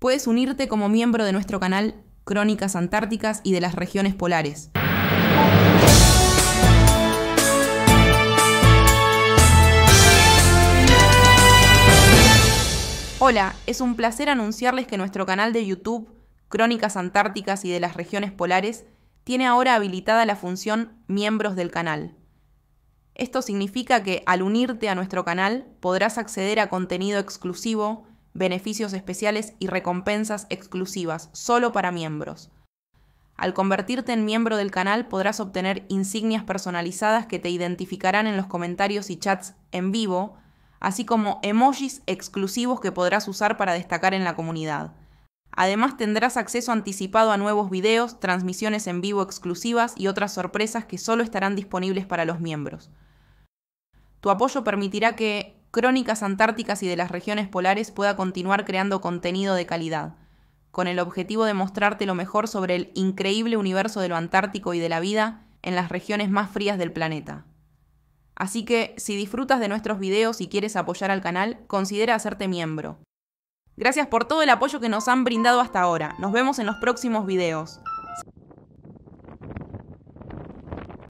Puedes unirte como miembro de nuestro canal Crónicas Antárticas y de las regiones polares. Hola, es un placer anunciarles que nuestro canal de YouTube, Crónicas Antárticas y de las regiones polares, tiene ahora habilitada la función Miembros del canal. Esto significa que al unirte a nuestro canal podrás acceder a contenido exclusivo, beneficios especiales y recompensas exclusivas, solo para miembros. Al convertirte en miembro del canal podrás obtener insignias personalizadas que te identificarán en los comentarios y chats en vivo, así como emojis exclusivos que podrás usar para destacar en la comunidad. Además tendrás acceso anticipado a nuevos videos, transmisiones en vivo exclusivas y otras sorpresas que solo estarán disponibles para los miembros. Tu apoyo permitirá que Crónicas Antárticas y de las regiones polares pueda continuar creando contenido de calidad, con el objetivo de mostrarte lo mejor sobre el increíble universo de lo antártico y de la vida en las regiones más frías del planeta. Así que, si disfrutas de nuestros videos y quieres apoyar al canal, considera hacerte miembro. Gracias por todo el apoyo que nos han brindado hasta ahora. Nos vemos en los próximos videos.